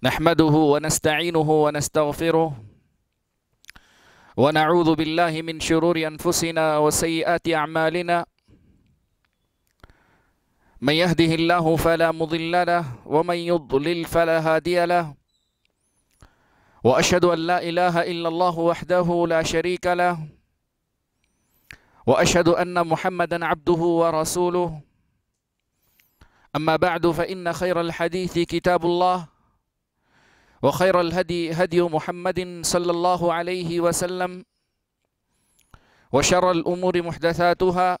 نحمده ونستعينه ونستغفره ونعوذ بالله من شرور أنفسنا وسيئات أعمالنا من يهده الله فلا مضل له ومن يضلل فلا هادي له وأشهد أن لا إله إلا الله وحده لا شريك له وأشهد أن محمدا عبده ورسوله أما بعد فإن خير الحديث كتاب الله وخير الهدي هدي محمد صلى الله عليه وسلم وشر الأمور محدثاتها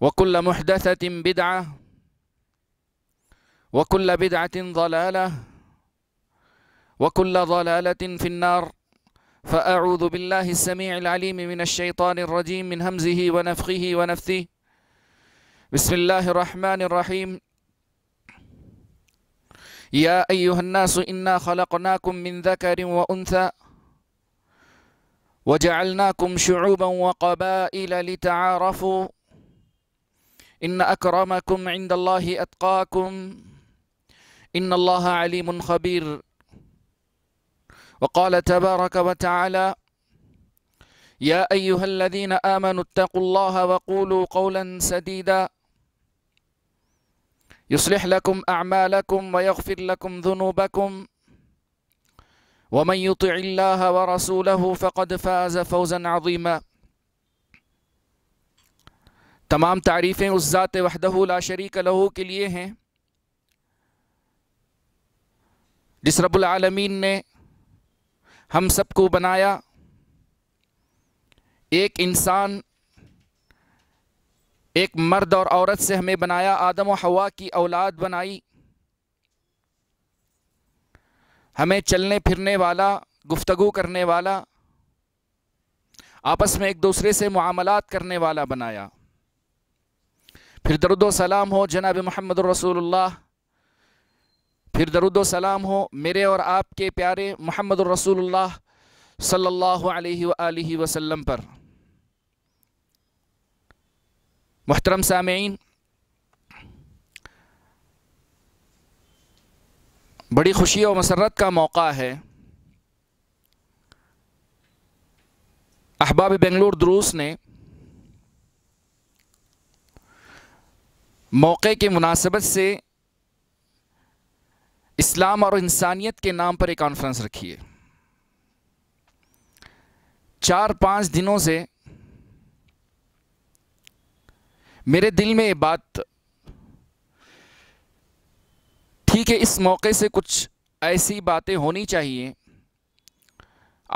وكل محدثة بدعة وكل بدعة ضلالة وكل ضلالة في النار فأعوذ بالله السميع العليم من الشيطان الرجيم من همزه ونفخه ونفثه بسم الله الرحمن الرحيم يا أيها الناس إنا خلقناكم من ذكر وأنثى وجعلناكم شعوبا وقبائل لتعارفوا إن أكرمكم عند الله أتقاكم إن الله عليم خبير وقال تبارك وتعالى يا أيها الذين آمنوا اتقوا الله وقولوا قولا سديدا يصلح لكم أعمالكم ويغفر لكم ذنوبكم ومن يطع الله ورسوله فقد فاز فوزا عظيما तमाम तारीफ़ें उस ज़ात वहदह ला शरीक लहू के लिए हैं जिस रबालमीन ने हम सबको बनाया एक इंसान एक मर्द और औरत से हमें बनाया आदम और हवा की औलाद बनाई हमें चलने फिरने वाला गुफ्तगु करने वाला आपस में एक दूसरे से मामलात करने वाला बनाया फिर दरुद सलाम हो जनाब महमद रसूलुल्लाह फिर दरुद सलाम हो मेरे और आपके प्यारे महमद रसूलुल्लाह सल्लल्लाहु अलैहि वसल्लम पर मोहतरम साम बड़ी खुशी और मसरत का मौका है अहबाब बेंगलुर दरूस ने मौके के मुनासबत से इस्लाम और इंसानियत के नाम पर एक कॉन्फ्रेंस रखी है चार पाँच दिनों से मेरे दिल में ये बात थी कि इस मौके से कुछ ऐसी बातें होनी चाहिए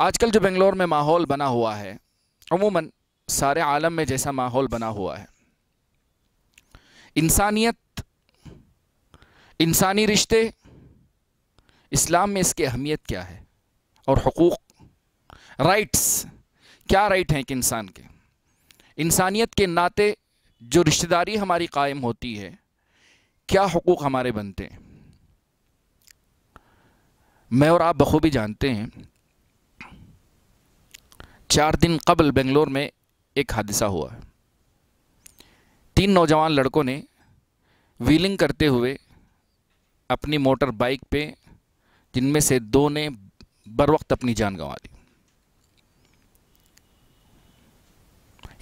आजकल जो बेंगलोर में माहौल बना हुआ है अमूमन सारे आलम में जैसा माहौल बना हुआ है इंसानियत इंसानी रिश्ते इस्लाम में इसकी अहमियत क्या है और हकूक़ राइट्स क्या राइट हैं एक इंसान के इंसानियत के नाते जो रिश्तेदारी हमारी कायम होती है क्या हकूक़ हमारे बनते हैं मैं और आप बखूबी जानते हैं चार दिन कबल बेंगलोर में एक हादसा हुआ तीन नौजवान लड़कों ने व्हीलिंग करते हुए अपनी मोटर बाइक पे जिनमें से दो ने बर वक्त अपनी जान गंवा दी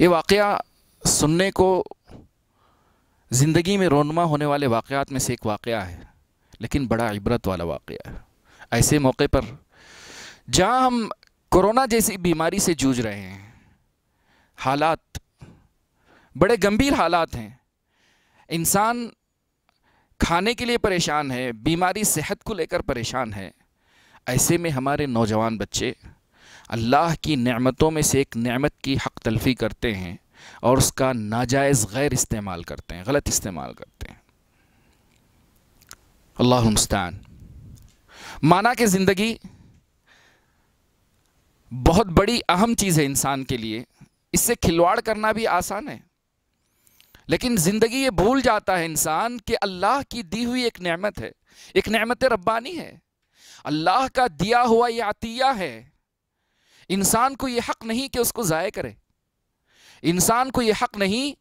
ये वाक़ सुनने को ज़िंदगी में रोनमा होने वाले वाक़ात में से एक वाक़ है लेकिन बड़ा इबरत वाला वाक़ है ऐसे मौके पर जहाँ हम कोरोना जैसी बीमारी से जूझ रहे हैं हालात बड़े गंभीर हालात हैं इंसान खाने के लिए परेशान है बीमारी सेहत को लेकर परेशान है ऐसे में हमारे नौजवान बच्चे अल्लाह की नेमतों में से एक नेमत की हक तलफी करते हैं और उसका नाजायज़ गैर इस्तेमाल करते हैं गलत इस्तेमाल करते हैं अल्लाह मुस्तान माना कि ज़िंदगी बहुत बड़ी अहम चीज़ है इंसान के लिए इससे खिलवाड़ करना भी आसान है लेकिन ज़िंदगी ये भूल जाता है इंसान कि अल्लाह की दी हुई एक नेमत है एक नेमत रब्बानी है अल्लाह का दिया हुआ यह अतिया है इंसान को ये हक़ नहीं कि उसको ज़ाय करे इंसान को यह हक नहीं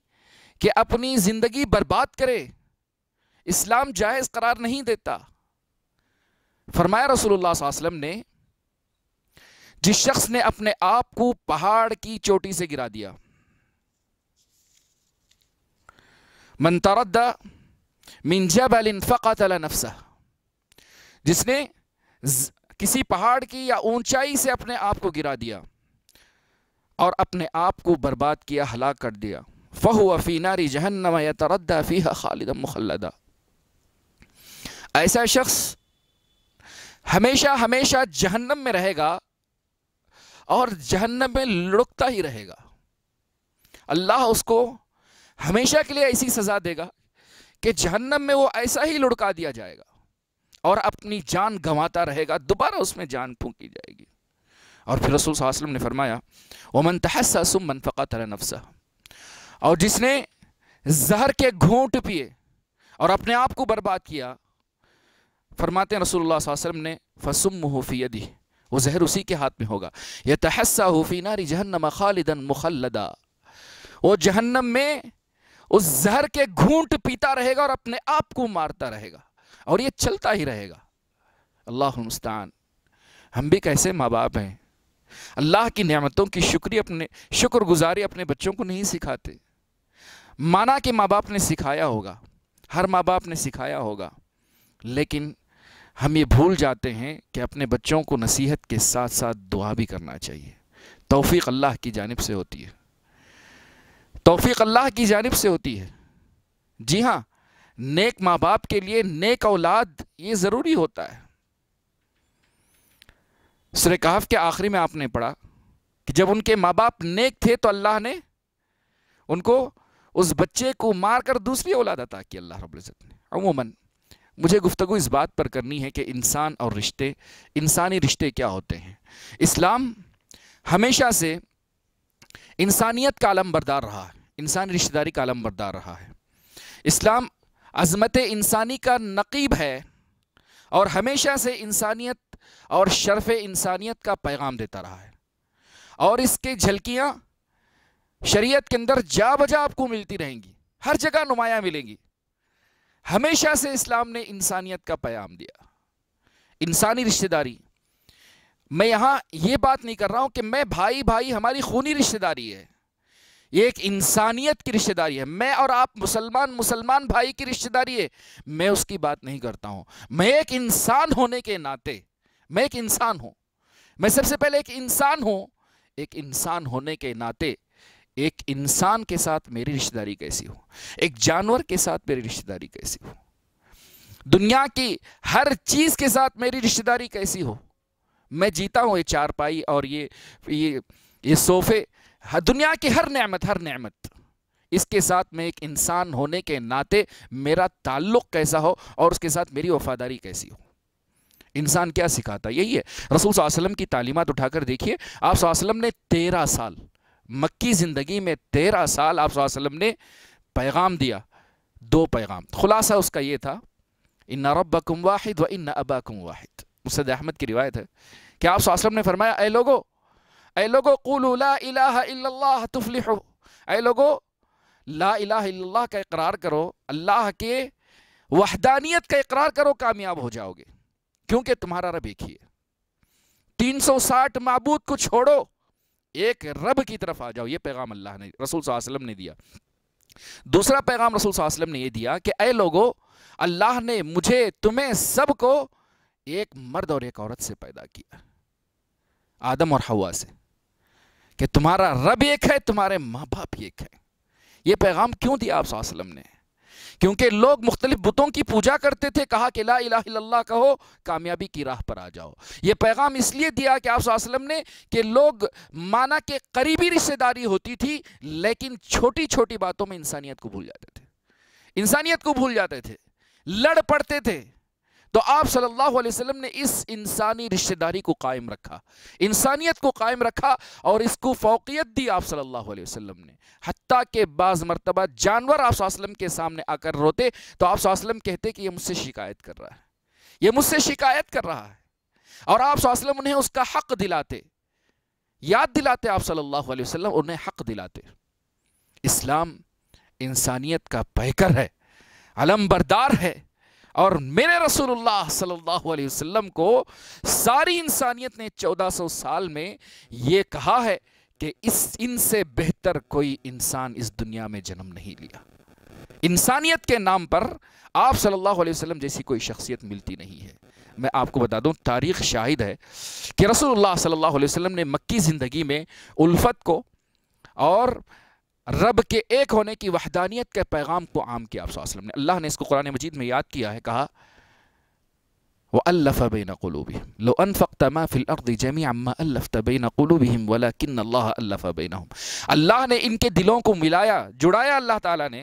कि अपनी ज़िंदगी बर्बाद करे इस्लाम जायज़ करार नहीं देता फरमाया रसूलुल्लाह वसल्लम ने जिस शख्स ने अपने आप को पहाड़ की चोटी से गिरा दिया मनतरदा मिंजब अलफ़त नफसा जिसने किसी पहाड़ की या ऊंचाई से अपने आप को गिरा दिया और अपने आप को बर्बाद किया हला कर दिया फ़हु फ़ी नारी जहन्नम या तरदा फ़ी खालिद मुखलदा ऐसा शख्स हमेशा हमेशा जहन्नम में रहेगा और जहन्नम में लुढ़कता ही रहेगा अल्लाह उसको हमेशा के लिए ऐसी सज़ा देगा कि जहन्नम में वो ऐसा ही लुढ़का दिया जाएगा और अपनी जान गंवाता रहेगा दोबारा उसमें जान फूकी जाएगी और फिर रसूल वसलम ने फरमाया वमन तहस्सा सुमन फ़क़ा तला नफसा और जिसने जहर के घूंट पिए और अपने आप को बर्बाद किया फरमाते हैं रसूल वसलम ने फसुम होफिया दी वो जहर उसी के हाथ में होगा यह तहसा होफी नारी जहन्नम खालिदन मुखलदा वो जहन्नम में उस जहर के घूंट पीता रहेगा और अपने आप को मारता रहेगा और ये चलता ही रहेगा अल्लाह मुस्तान हम भी कैसे माँ बाप हैं अल्लाह की नियामतों की शुक्रिया अपने शुक्रगुजारी अपने बच्चों को नहीं सिखाते माना कि माँ बाप ने सिखाया होगा हर माँ बाप ने सिखाया होगा लेकिन हम ये भूल जाते हैं कि अपने बच्चों को नसीहत के साथ साथ दुआ भी करना चाहिए तोफ़ी अल्लाह की जानब से होती है तोफ़ी अल्लाह की जानब से होती है जी हाँ नेक माँ बाप के लिए नेक औलाद ये ज़रूरी होता है सुरकाफ के आखिरी में आपने पढ़ा कि जब उनके माँ बाप नेक थे तो अल्लाह ने उनको उस बच्चे को मारकर दूसरी औलाद अता की अल्लाह रब्ज़त ने अमूमन मुझे गुफ्तु इस बात पर करनी है कि इंसान और रिश्ते इंसानी रिश्ते क्या होते हैं इस्लाम हमेशा से इंसानियत का आलम बरदार रहा है इंसानी रिश्तेदारी का आलम बरदार रहा है इस्लाम अजमत इंसानी का नकीब है और हमेशा से इंसानियत और शर्फ इंसानियत का पैगाम देता रहा है और इसके झलकियां शरीयत के अंदर जा बजा आपको मिलती रहेंगी हर जगह नुमाया मिलेंगी हमेशा से इस्लाम ने इंसानियत का पैगाम दिया इंसानी रिश्तेदारी मैं यहां ये बात नहीं कर रहा हूं कि मैं भाई भाई हमारी खूनी रिश्तेदारी है ये एक इंसानियत की रिश्तेदारी है मैं और आप मुसलमान मुसलमान भाई की रिश्तेदारी है मैं उसकी बात नहीं करता हूं मैं एक इंसान होने के नाते मैं एक इंसान हूं मैं सबसे पहले एक इंसान हूं एक इंसान होने के नाते एक इंसान के साथ मेरी रिश्तेदारी कैसी हो एक जानवर के साथ मेरी रिश्तेदारी कैसी हो दुनिया की हर चीज़ के साथ मेरी रिश्तेदारी कैसी हो मैं जीता हूं ये चारपाई और ये ये ये सोफ़े हाँ, दुनिया की हर नेमत हर नेमत इसके साथ मैं एक इंसान होने के नाते मेरा ताल्लुक कैसा हो और उसके साथ मेरी वफादारी कैसी हो इंसान क्या सिखाता यही है रसूल सल्लम की तालीमत उठाकर देखिए आप सल्लम ने तेरह साल मक्की ज़िंदगी में तेरह साल आप सल्लम ने पैगाम दिया दो पैगाम खुलासा उसका यह था इन रबकुम वाहिद व इन अबाकुम वाहिद मुसद अहमद की रिवायत है कि आप सल्लम ने फरमाया ए लोगो ऐ लोगो कुलू ला इलाह तुफलिह ऐ लोगो ला इलाह का इकरार करो अल्लाह के वहदानियत का इकरार करो कामयाब हो जाओगे क्योंकि तुम्हारा रब एक ही है 360 मबूद को छोड़ो एक रब की तरफ आ जाओ ये पैगाम अल्लाह ने रसूल वसल्लम ने दिया दूसरा पैगाम रसूल वसल्लम ने ये दिया कि अय लोगो अल्लाह ने मुझे तुम्हें सबको एक मर्द और एक औरत से पैदा किया आदम और हवा से कि तुम्हारा रब एक है तुम्हारे माँ बाप एक है ये पैगाम क्यों दिया आप ने क्योंकि लोग मुख्तलिफ बुतों की पूजा करते थे कहा कि ला इला कहो कामयाबी की राह पर आ जाओ ये पैगाम इसलिए दिया कि आप ने कि लोग माना के करीबी रिश्तेदारी होती थी लेकिन छोटी छोटी बातों में इंसानियत को भूल जाते थे इंसानियत को भूल जाते थे लड़ पड़ते थे तो आप सल्लल्लाहु अलैहि वसल्लम ने इस इंसानी रिश्तेदारी को कायम रखा इंसानियत को कायम रखा और इसको फ़ौकियत दी आप सल्लल्लाहु अलैहि वसल्लम ने हत्या के बाज़ मरतबा जानवर आप सल्लम के सामने आकर रोते तो आप सल्लम कहते कि यह मुझसे शिकायत कर रहा है यह मुझसे शिकायत कर रहा है और आप सल्लम उन्हें उसका हक दिलाते याद दिलाते आप सल्लल्लाहु अलैहि वसल्लम उन्हें हक दिलाते इस्लाम इंसानियत का पैकर है अलम बरदार है और मेरे रसूलुल्लाह सल्लल्लाहु अलैहि वसल्लम को सारी इंसानियत ने 1400 साल में ये कहा है कि इस इनसे बेहतर कोई इंसान इस दुनिया में जन्म नहीं लिया इंसानियत के नाम पर आप सल्लल्लाहु अलैहि वसल्लम जैसी कोई शख्सियत मिलती नहीं है मैं आपको बता दूं तारीख शाहिद है कि रसूलुल्लाह सल्लल्लाहु अलैहि वसल्लम ने मक्की ज़िंदगी में उल्फत को और रब के एक होने की वहदानियत के पैगाम को आम किया आप वसल्लम ने अल्लाह ने इसको कुरान मजीद में याद किया है कहा वो अल्लफ़ बिन क़ुलूबिहिम लो अनफ़क़तमा फ़िल अर्दि जमीअ अम्मा अल्लफ़त बिन वला किन अल्लाह अल्लफ़ बिनहुम अल्लाह ने इनके दिलों को मिलाया जुड़ाया अल्लाह ताला ने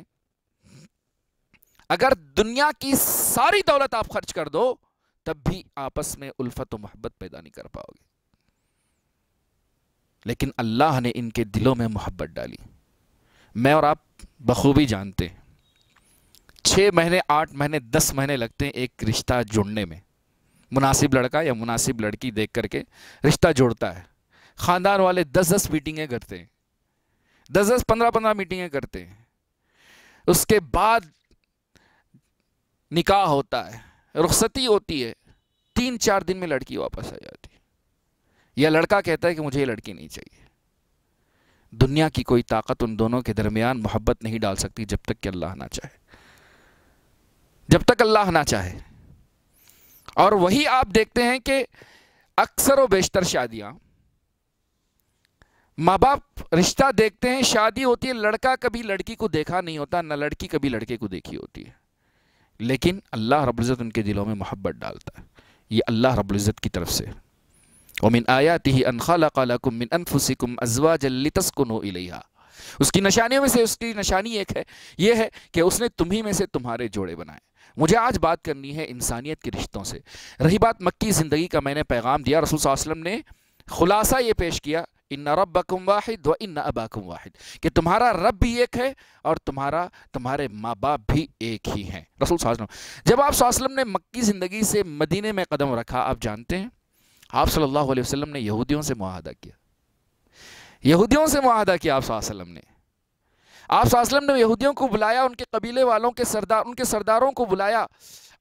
अगर दुनिया की सारी दौलत आप खर्च कर दो तब भी आपस में उल्फत और मोहब्बत पैदा नहीं कर पाओगे लेकिन अल्लाह ने इनके दिलों में मोहब्बत डाली मैं और आप बखूबी जानते हैं छः महीने आठ महीने दस महीने लगते हैं एक रिश्ता जुड़ने में मुनासिब लड़का या मुनासिब लड़की देख करके रिश्ता जोड़ता है ख़ानदान वाले दस दस मीटिंगें करते हैं दस दस पंद्रह पंद्रह मीटिंगें करते हैं उसके बाद निकाह होता है रुखसती होती है तीन चार दिन में लड़की वापस आ जाती है या लड़का कहता है कि मुझे ये लड़की नहीं चाहिए दुनिया की कोई ताकत उन दोनों के दरमियान मोहब्बत नहीं डाल सकती जब तक कि अल्लाह ना चाहे जब तक अल्लाह ना चाहे और वही आप देखते हैं कि अक्सर व बेशतर शादियां माँ बाप रिश्ता देखते हैं शादी होती है लड़का कभी लड़की को देखा नहीं होता ना लड़की कभी लड़के को देखी होती है लेकिन अल्लाह रब्ज़त उनके दिलों में मोहब्बत डालता है ये अल्लाह रबुल्जत की तरफ से वमिन आयाति ही अन खलकुम मिन अनफुसिकुम अजवाजल लितस्कुनो इलैहा उसकी निशानियों में से उसकी निशानी एक है ये है कि उसने तुम्ही में से तुम्हारे जोड़े बनाए मुझे आज बात करनी है इंसानियत के रिश्तों से रही बात मक्की ज़िंदगी का मैंने पैगाम दिया रसूल वसम ने खुलासा ये पेश किया इन्ना रबकुम वाहिद व इन्ना अबाकुम वाहिद कि तुम्हारा रब भी एक है और तुम्हारा तुम्हारे माँ बाप भी एक ही हैं रसूल वसम जब आप वसम ने मक्की ज़िंदगी से मदीने में कदम रखा आप जानते हैं आप सल्लल्लाहु अलैहि वसल्लम ने यहूदियों से माहदा किया यहूदियों से मुहदा किया आप सल्लम ने आप सल्लम ने यहूदियों को बुलाया उनके कबीले वालों के सरदार उनके सरदारों को बुलाया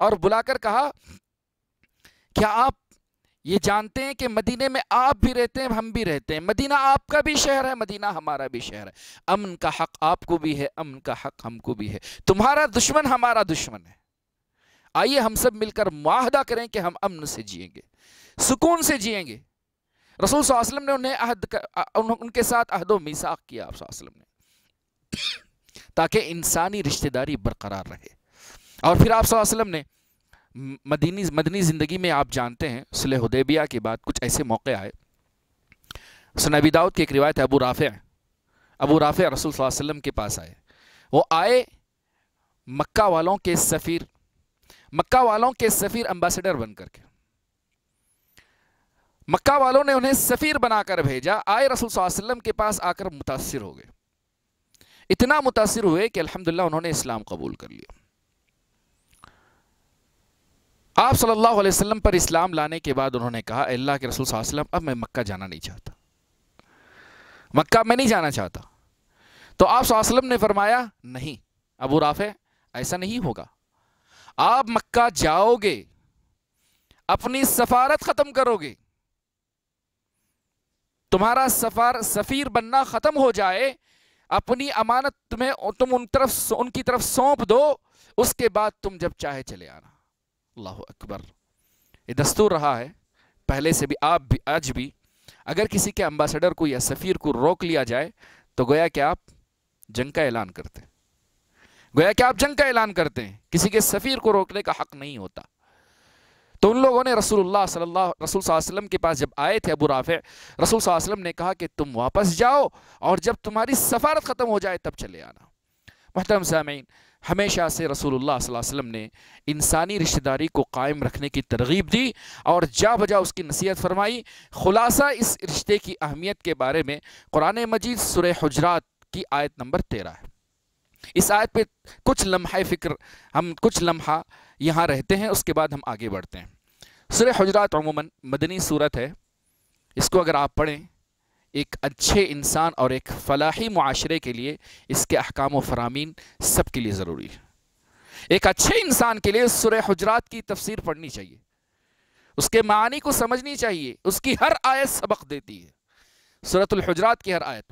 और बुलाकर कहा क्या आप ये जानते हैं कि मदीने में आप भी रहते हैं हम भी रहते हैं मदीना आपका भी शहर है मदीना हमारा भी शहर है अमन का हक आपको भी है अमन का हक हमको भी है तुम्हारा दुश्मन हमारा दुश्मन है आइए हम सब मिलकर माहदा करें कि हम अमन से जिएंगे सुकून से जिएंगे रसूल वसल्लम ने उन्हें अहद उनके साथ अहदो मिसाक किया आप ने ताकि इंसानी रिश्तेदारी बरकरार रहे और फिर आप ने मदीनी मदनी ज़िंदगी में आप जानते हैं सुलह के बाद कुछ ऐसे मौके आए सुनबी दाऊद की एक रिवायत है अबू राफ़े अबू राफ़े रसूल वसलम के पास आए वो आए मक्का वालों के सफ़ीर मक्का वालों के सफ़ीर अम्बासडर बन करके मक्का वालों ने उन्हें सफ़ीर बनाकर भेजा आए रसूल वसल्लम के पास आकर मुतासर हो गए इतना मुतासर हुए कि अल्हम्दुलिल्लाह उन्होंने इस्लाम कबूल कर लिया आप सल्लल्लाहु अलैहि वसल्लम पर इस्लाम लाने के बाद उन्होंने कहा अल्लाह के रसूल वसल्लम अब मैं मक्का जाना नहीं चाहता मक्का मैं नहीं जाना चाहता तो आप वसल्लम ने फरमाया नहीं अबू राफ़े ऐसा नहीं होगा आप मक्का जाओगे अपनी सफारत ख़त्म करोगे तुम्हारा सफ़ार सफ़ीर बनना ख़त्म हो जाए अपनी अमानत तुम्हें तुम उन तरफ उनकी तरफ सौंप दो उसके बाद तुम जब चाहे चले आना अल्लाह अकबर ये दस्तूर रहा है पहले से भी आप भी आज भी अगर किसी के अम्बासडर को या सफ़ीर को रोक लिया जाए तो गोया कि आप जंग का ऐलान करते हैं गोया कि आप जंग का ऐलान करते हैं किसी के सफ़ीर को रोकने का हक नहीं होता तो उन लोगों ने रसूलुल्लाह सल्लल्लाहु रसूल वसल्लम के पास जब आए थे अबू राफ़े रसूल वसल्लम ने कहा कि तुम वापस जाओ और जब तुम्हारी सफारत ख़त्म हो जाए तब चले आना महतरम सामीन हमेशा से रसूलुल्लाह वसल्लम ने इंसानी रिश्तेदारी को कायम रखने की तरगीब दी और जा बजा उसकी नसीहत फरमाई खुलासा इस रिश्ते की अहमियत के बारे में कुरान मजीद सुर हजरात की आयत नंबर तेरह है इस आयत पे कुछ लम्हा फ़िक्र हम कुछ लम्हा यहाँ रहते हैं उसके बाद हम आगे बढ़ते हैं सुर हजरात अमूमन मदनी सूरत है इसको अगर आप पढ़ें एक अच्छे इंसान और एक फलाही माशरे के लिए इसके अहकाम फ़रामीन सब के लिए ज़रूरी है एक अच्छे इंसान के लिए सुर हजरात की तफसीर पढ़नी चाहिए उसके मानी को समझनी चाहिए उसकी हर आयत सबक देती है सूरत हजरात की हर आयत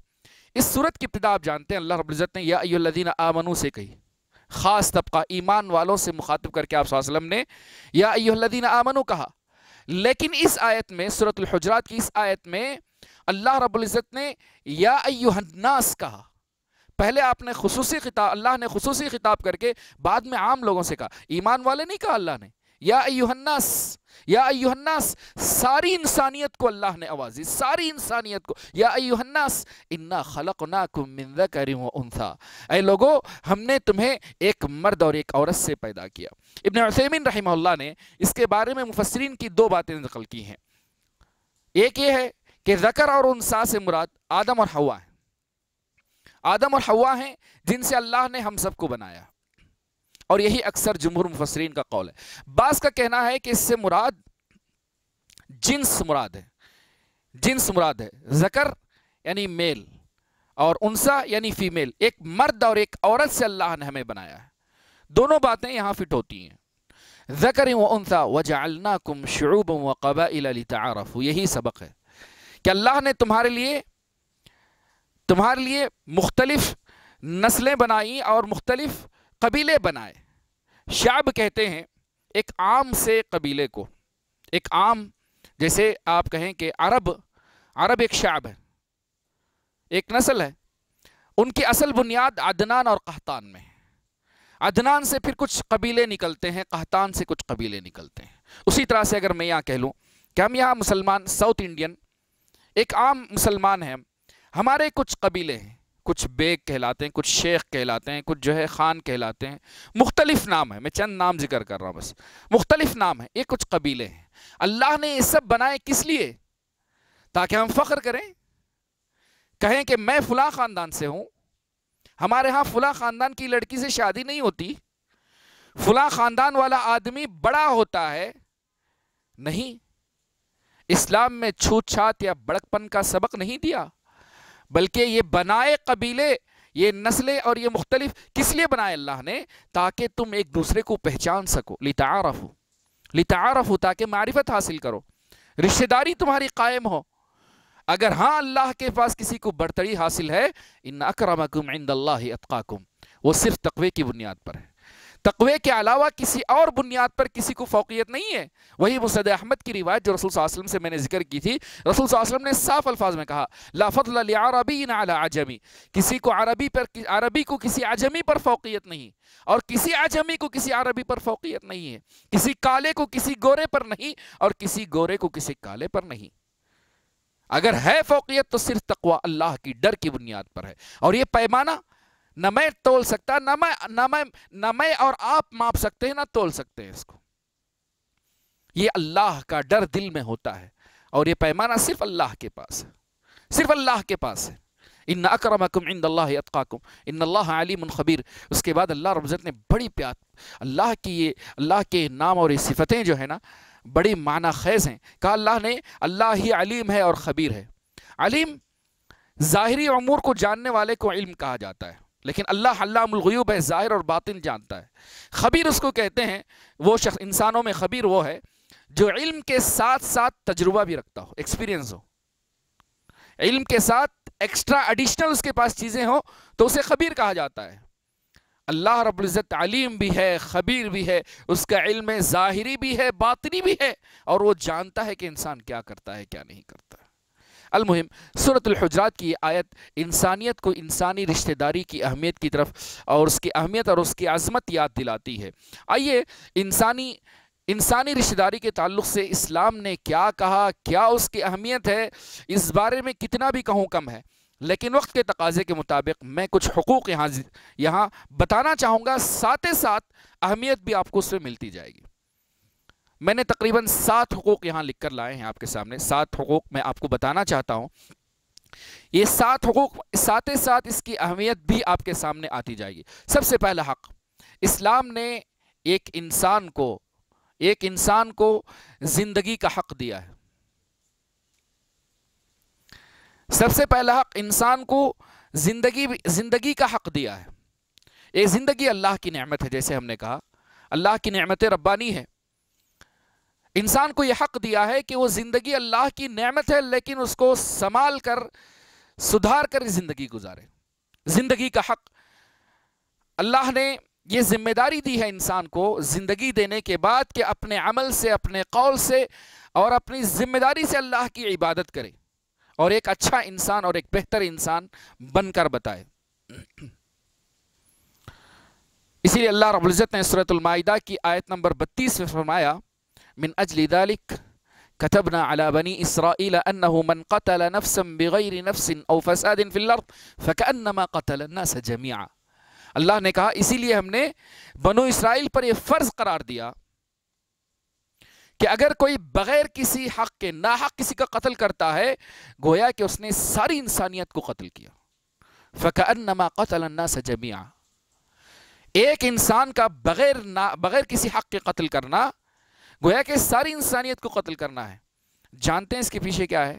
इस सूरत की इब्तदा आप जानते हैं अल्लाह रब्ज़त ने यादीन आमनू से कही ख़ास तबका ईमान वालों से मुखातब करके आप ने या अयोदीन कहा लेकिन इस आयत में सूरतलहजरात की इस आयत में अल्लाह रबुल्जत ने या कहा पहले आपने खसूसी खिताब अल्लाह ने खसूसी खिताब करके बाद में आम लोगों से कहा ईमान वाले नहीं कहा अल्लाह ने या अयुहन्नास या अयुहन्नास सारी इंसानियत को अल्लाह ने आवाज़ दी सारी इंसानियत को या अयुहन्नास इन्ना खलकनाकुम मिन ذکر व उन्था ऐ लोगो हमने तुम्हें एक मर्द और एक औरत से पैदा किया इब्न उसैमिन रहमहुल्लाह ने इसके बारे में मुफसरीन की दो बातें नकल की हैं एक ये है कि ज़कर और उनसा से मुराद आदम और हवा है आदम और हवा हैं जिनसे अल्लाह ने हम सबको बनाया और यही अक्सर जमहूर मुफसरीन का कौल है बास का कहना है कि इससे मुराद जिन्स मुराद है जिन्स मुराद है जकर यानी मेल और उनसा यानी फीमेल एक मर्द और एक औरत से अल्लाह ने हमें बनाया है दोनों बातें यहां फिट होती हैं जकर व उनसा वजालना कुम शुब व कबा तारफ़ यही सबक है कि अल्लाह ने तुम्हारे लिए तुम्हारे लिए मुख्तलिफ नस्लें बनाई और मुख्तलिफ कबीले बनाए शाब कहते हैं एक आम से कबीले को एक आम जैसे आप कहें कि अरब अरब एक शाब है एक नस्ल है उनकी असल बुनियाद अदनान और कहतान में है अदनान से फिर कुछ कबीले निकलते हैं कहतान से कुछ कबीले निकलते हैं उसी तरह से अगर मैं यहाँ कह लूँ कि हम यहाँ मुसलमान साउथ इंडियन एक आम मुसलमान हैं हमारे कुछ कबीले हैं कुछ बेग कहलाते हैं कुछ शेख कहलाते हैं कुछ जो है ख़ान कहलाते हैं मुख्तलिफ़ नाम है मैं चंद नाम जिक्र कर रहा हूँ बस मुख्तलिफ़ नाम है ये कुछ कबीले हैं अल्लाह ने ये सब बनाए किस लिए ताकि हम फ़ख्र करें कहें कि मैं फुला ख़ानदान से हूँ हमारे यहाँ फुला ख़ानदान की लड़की से शादी नहीं होती फुला ख़ानदान वाला आदमी बड़ा होता है नहीं इस्लाम में छूत छात या बड़कपन का सबक नहीं दिया बल्कि ये बनाए कबीले ये नस्लें और ये मुख्तलिफ किस लिए बनाए अल्लाह ने ताकि तुम एक दूसरे को पहचान सको लितारफ हो लितारफ हो ताकि मारिफत हासिल करो रिश्तेदारी तुम्हारी कायम हो अगर हाँ अल्लाह के पास किसी को बर्तरी हासिल है इन अक्रमकुम इंद अतकाकुम वो सिर्फ तकवे की बुनियाद पर है तकवे के अलावा किसी और बुनियाद पर किसी को फोकियत नहीं है वही मुसद अहमद की रिवायत जो रसूल वसलम से मैंने जिक्र की थी रसूल वसलम ने साफ अल्फाज में कहा लाफत अरबी आजमी किसी को अरबी पर अरबी को किसी आजमी पर फोकियत नहीं और किसी आजमी को किसी अरबी पर फोकियत नहीं है किसी काले को किसी गोरे पर नहीं और किसी गोरे को किसी काले पर नहीं अगर है फोकियत तो सिर्फ तकवा अल्लाह की डर की बुनियाद पर है और ये पैमाना ना मैं तोल सकता ना मैं न मैं ना मैं और आप माप सकते हैं ना तोल सकते हैं इसको ये अल्लाह का डर दिल में होता है और ये पैमाना सिर्फ अल्लाह के पास है सिर्फ अल्लाह के पास है इन अक्रमकुम इन अल्लाहकुम इन अल्लाह आलिम खबीर उसके बाद अल्लाह रबजत ने बड़ी प्यार अल्लाह की ये अल्लाह के नाम और ये सिफतें जो है ना बड़ी माना खैज़ हैं कहा अल्लाह ने अल्लाह ही अलीम है और ख़बीर है अलीम ज़ाहरी अमूर को जानने वाले को इल्म कहा जाता है लेकिन अल्लाह अल्लामगयूब है ज़ाहिर और बातिल जानता है खबीर उसको कहते हैं वो शख्स इंसानों में खबीर वो है जो इल्म के साथ साथ तजुर्बा भी रखता हो एक्सपीरियंस हो इल्म के साथ एक्स्ट्रा एडिशनल उसके पास चीज़ें हो तो उसे खबीर कहा जाता है अल्लाह रबुल्ज़त आलिम भी है खबीर भी है उसका इल्म ज़ाहिरी भी है बातनी भी है और वो जानता है कि इंसान क्या करता है क्या नहीं करता अलमुहिम हजरात की आयत इंसानियत को इंसानी रिश्तेदारी की अहमियत की तरफ और उसकी अहमियत और उसकी आज़मत याद दिलाती है आइए इंसानी इंसानी रिश्तेदारी के ताल्लुक से इस्लाम ने क्या कहा क्या उसकी अहमियत है इस बारे में कितना भी कहूँ कम है लेकिन वक्त के तकाजे के मुताबिक मैं कुछ हकूक़ यहाँ यहाँ बताना चाहूँगा साथ साथ अहमियत भी आपको उसमें मिलती जाएगी मैंने तकरीबन सात हकूक़ यहाँ लिख कर लाए हैं आपके सामने सात हकूक़ मैं आपको बताना चाहता हूँ ये सात हकूक़ साथ साथ इसकी अहमियत भी आपके सामने आती जाएगी सबसे पहला हक इस्लाम ने एक इंसान को एक इंसान को ज़िंदगी का हक दिया है सबसे पहला हक इंसान को ज़िंदगी ज़िंदगी का हक दिया है ये ज़िंदगी अल्लाह की नेमत है जैसे हमने कहा अल्लाह की नेमत रब्बानी है इंसान को यह हक दिया है कि वो ज़िंदगी अल्लाह की नेमत है लेकिन उसको संभाल कर सुधार कर ज़िंदगी गुजारे ज़िंदगी का हक अल्लाह ने ये जिम्मेदारी दी है इंसान को ज़िंदगी देने के बाद कि अपने अमल से अपने कौल से और अपनी ज़िम्मेदारी से अल्लाह की इबादत करे और एक अच्छा इंसान और एक बेहतर इंसान बनकर बताए इसीलिए अल्लाह रबुल्ज़त ने सूरतमायदा की आयत नंबर बत्तीस में फरमाया من أجل ذلك كتبنا على بني إسرائيل أنه من قتل نفسا بغير نفس أو فساد في الأرض فكأنما قتل الناس جميعا अल्लाह ने कहा इसीलिए हमने बनो इसराइल पर यह फर्ज करार दिया कि अगर कोई बगैर किसी हक के नाहक किसी का कत्ल करता है गोया कि उसने सारी इंसानियत को कत्ल किया फ़कअनमा कतल अन्नास जमिया एक इंसान का बगैर ना बगैर किसी हक के कत्ल करना गोया कि सारी इंसानियत को कत्ल करना है जानते हैं इसके पीछे क्या है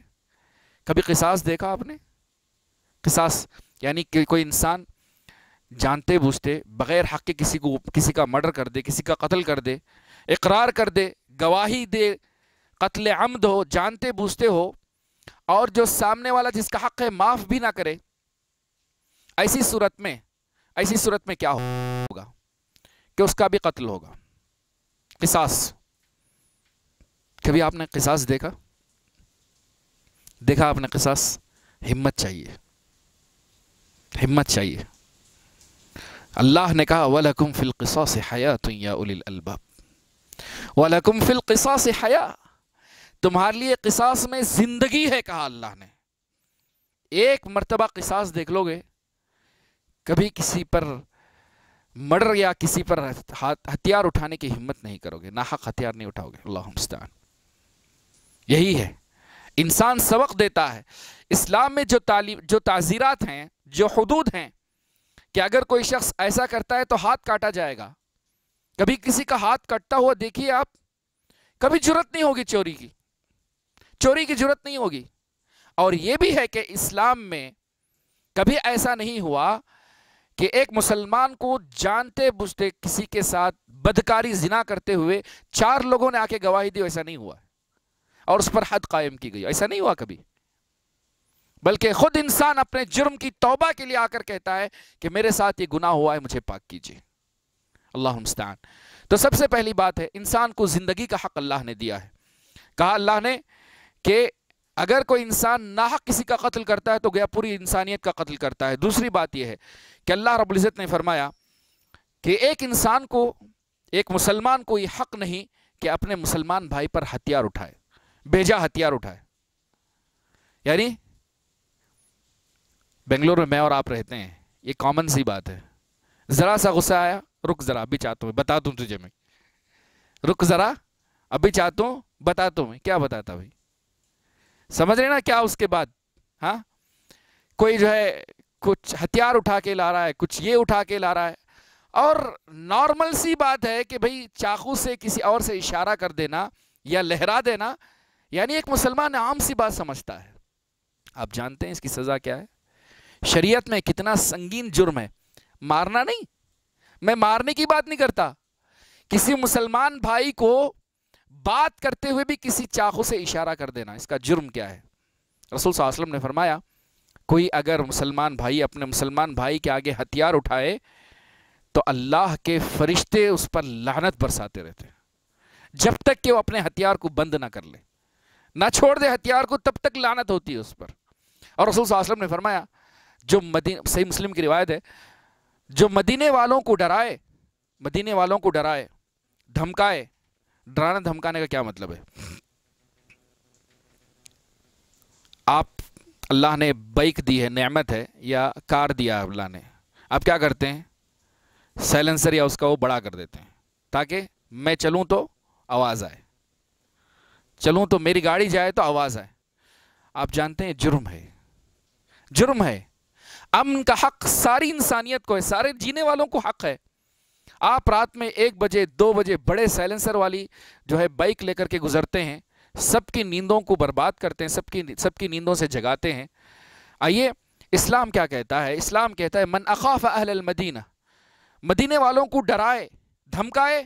कभी किसास देखा आपने किसास यानी कि कोई इंसान जानते बूझते बग़ैर हक़ के किसी को किसी का मर्डर कर दे किसी का कत्ल कर दे इकरार कर दे गवाही दे कत्ल आमद हो जानते बूझते हो और जो सामने वाला जिसका हक़ है माफ़ भी ना करे ऐसी सूरत में ऐसी सूरत में क्या होगा कि उसका भी कत्ल होगा किसास कभी आपने किसास देखा देखा आपने किसास हिम्मत चाहिए हिम्मत चाहिए अल्लाह ने कहा वलकुम फिल क़िसा से हया तुम या उलिल अलबाब वलकुम फिल क़िसा से हया तुम्हारे लिए किसास में ज़िंदगी है कहा अल्लाह ने एक मरतबा किसास देख लोगे कभी किसी पर मर्डर या किसी पर हथियार उठाने की हिम्मत नहीं करोगे ना हक हथियार नहीं उठाओगे अल्लाह मुस्तान यही है इंसान सबक देता है इस्लाम में जो तालीम जो ताज़ीरात हैं जो हदूद हैं कि अगर कोई शख्स ऐसा करता है तो हाथ काटा जाएगा कभी किसी का हाथ कटता हुआ देखिए आप कभी जरूरत नहीं होगी चोरी की चोरी की जरूरत नहीं होगी और यह भी है कि इस्लाम में कभी ऐसा नहीं हुआ कि एक मुसलमान को जानते बुझते किसी के साथ बदकारी जिना करते हुए चार लोगों ने आके गवाही दी ऐसा नहीं हुआ और उस पर हद कायम की गई ऐसा नहीं हुआ कभी बल्कि खुद इंसान अपने जुर्म की तौबा के लिए आकर कहता है कि मेरे साथ ये गुनाह हुआ है मुझे पाक कीजिए अल्लाह मुस्तान तो सबसे पहली बात है इंसान को ज़िंदगी का हक अल्लाह ने दिया है कहा अल्लाह ने कि अगर कोई इंसान नाहक किसी का कत्ल करता है तो गया पूरी इंसानियत का कत्ल करता है दूसरी बात यह है कि अल्लाह रबुल्ज़त ने फरमाया कि एक इंसान को एक मुसलमान को यह हक नहीं कि अपने मुसलमान भाई पर हथियार उठाए बेजा हथियार उठाए यानी बेंगलोर में मैं और आप रहते हैं ये कॉमन सी बात है ज़रा सा गुस्सा आया रुक ज़रा अभी चाहता हूँ बता दू तुझे मैं रुक ज़रा अभी चाहता हूँ बता दू तो मैं क्या बताता भाई समझ रहे ना क्या उसके बाद हाँ कोई जो है कुछ हथियार उठा के ला रहा है कुछ ये उठा के ला रहा है और नॉर्मल सी बात है कि भाई चाकू से किसी और से इशारा कर देना या लहरा देना यानी एक मुसलमान आम सी बात समझता है आप जानते हैं इसकी सज़ा क्या है शरीयत में कितना संगीन जुर्म है मारना नहीं मैं मारने की बात नहीं करता किसी मुसलमान भाई को बात करते हुए भी किसी चाकू से इशारा कर देना इसका जुर्म क्या है रसूल वसल्लम ने फरमाया कोई अगर मुसलमान भाई अपने मुसलमान भाई के आगे हथियार उठाए तो अल्लाह के फरिश्ते उस पर लानत बरसाते रहते हैं जब तक कि वो अपने हथियार को बंद ना कर ले ना छोड़ दे हथियार को तब तक लानत होती है उस पर और रसूल वसलम ने फरमाया जो मदी सही मुस्लिम की रिवायत है जो मदीने वालों को डराए मदीने वालों को डराए धमकाए डराना धमकाने का क्या मतलब है आप अल्लाह ने बाइक दी है नेमत है या कार दिया है अल्लाह ने आप क्या करते हैं साइलेंसर या उसका वो बड़ा कर देते हैं ताकि मैं चलूँ तो आवाज़ आए चलूं तो मेरी गाड़ी जाए तो आवाज़ आए आप जानते हैं जुर्म है जुर्म है अमन का हक सारी इंसानियत को है सारे जीने वालों को हक है आप रात में एक बजे दो बजे बड़े साइलेंसर वाली जो है बाइक लेकर के गुजरते हैं सबकी नींदों को बर्बाद करते हैं सबकी सबकी नींदों से जगाते हैं आइए इस्लाम क्या कहता है इस्लाम कहता है मन अखाफ अहल मदीना मदीने वालों को डराए धमकाए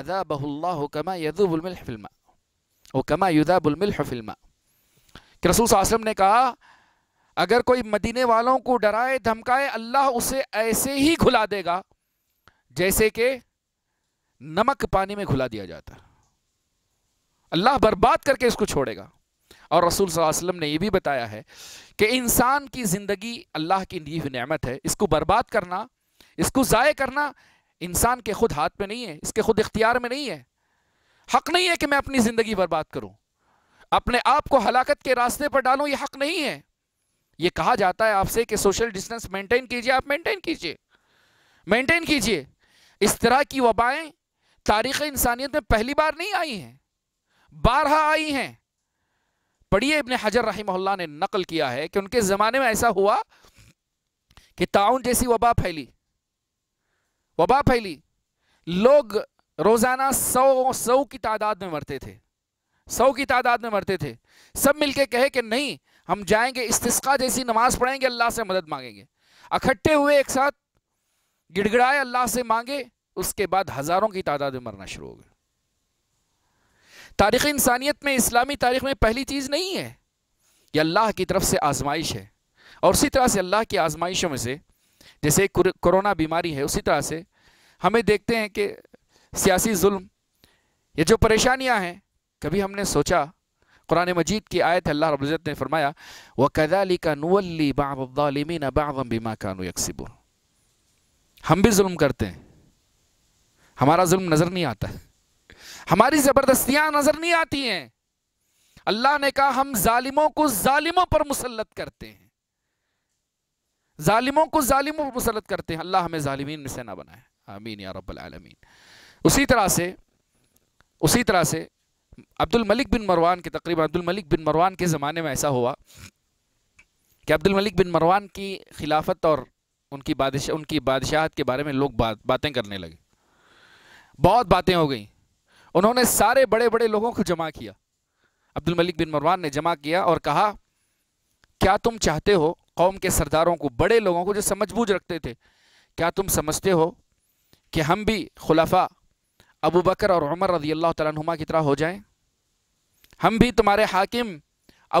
अदा बहुल्ला कमा यदुबुलमिल कमा युदा बुलमिल हफिल्मा कि रसूल वसम ने कहा अगर कोई मदीने वालों को डराए धमकाए अल्लाह उसे ऐसे ही घुला देगा जैसे कि नमक पानी में घुला दिया जाता अल्लाह बर्बाद करके इसको छोड़ेगा और रसूल वसलम ने यह भी बताया है कि इंसान की ज़िंदगी अल्लाह की दी नमत है इसको बर्बाद करना इसको ज़ाय करना इंसान के खुद हाथ में नहीं है इसके खुद इख्तियार में नहीं है हक नहीं है कि मैं अपनी ज़िंदगी बर्बाद करूं अपने आप को हलाकत के रास्ते पर डालूं ये हक नहीं है ये कहा जाता है आपसे कि सोशल डिस्टेंस मेंटेन कीजिए आप मेंटेन कीजिए मेंटेन कीजिए इस तरह की वबाएं तारीख़ इंसानियत में पहली बार नहीं आई हैं बारहा आई हैं पढ़िए इबन हजर रही ने नकल किया है कि उनके ज़माने में ऐसा हुआ कि ताउन जैसी वबा फैली वबा फैली लोग रोज़ाना सौ सौ की तादाद में मरते थे सौ की तादाद में मरते थे सब मिलके कहे कि नहीं हम जाएंगे इस्तिस्का जैसी नमाज़ पढ़ेंगे अल्लाह से मदद मांगेंगे इकट्ठे हुए एक साथ गिड़गड़ाए अल्लाह से मांगे उसके बाद हज़ारों की तादाद में मरना शुरू हो गया तारीख़ इंसानियत में इस्लामी तारीख में पहली चीज़ नहीं है ये अल्लाह की तरफ से आजमाइश है और उसी तरह से अल्लाह की आजमाइशों में से जैसे कोरोना बीमारी है उसी तरह से हमें देखते हैं कि सियासी जुल्म ये जो परेशानियां हैं कभी हमने सोचा कुरान मजीद की आयत अल्लाह रबज़त ने फरमाया व कदाली का नवली बाबीन बाबम बीमा कानू यकसिब हम भी जुल्म करते हैं हमारा जुल्म नज़र नहीं आता हमारी जबरदस्तियां नज़र नहीं आती हैं अल्लाह ने कहा हम जालिमों को जालिमों पर मुसलत करते हैं जालिमों को जालिमों पर मुसलत करते हैं अल्लाह हमें जालिमीन से ना बनाए आमीन या रब्बल आलमीन उसी तरह से उसी तरह से अब्दुल मलिक बिन मरवान के तकरीबन अब्दुल मलिक बिन मरवान के ज़माने में ऐसा हुआ कि अब्दुल मलिक बिन मरवान की खिलाफत और उनकी बादशाह उनकी बादशाहत के बारे में लोग बात बातें करने लगे बहुत बातें हो गई उन्होंने सारे बड़े बड़े लोगों को जमा किया अब्दुल मलिक बिन मरवान ने जमा किया और कहा क्या तुम चाहते हो कौम के सरदारों को बड़े लोगों को जो समझबूझ रखते थे क्या तुम समझते हो कि हम भी खुलाफा अबू बकर और उमर रजी अल्लाह तुमा की तरह हो जाए हम भी तुम्हारे हाकिम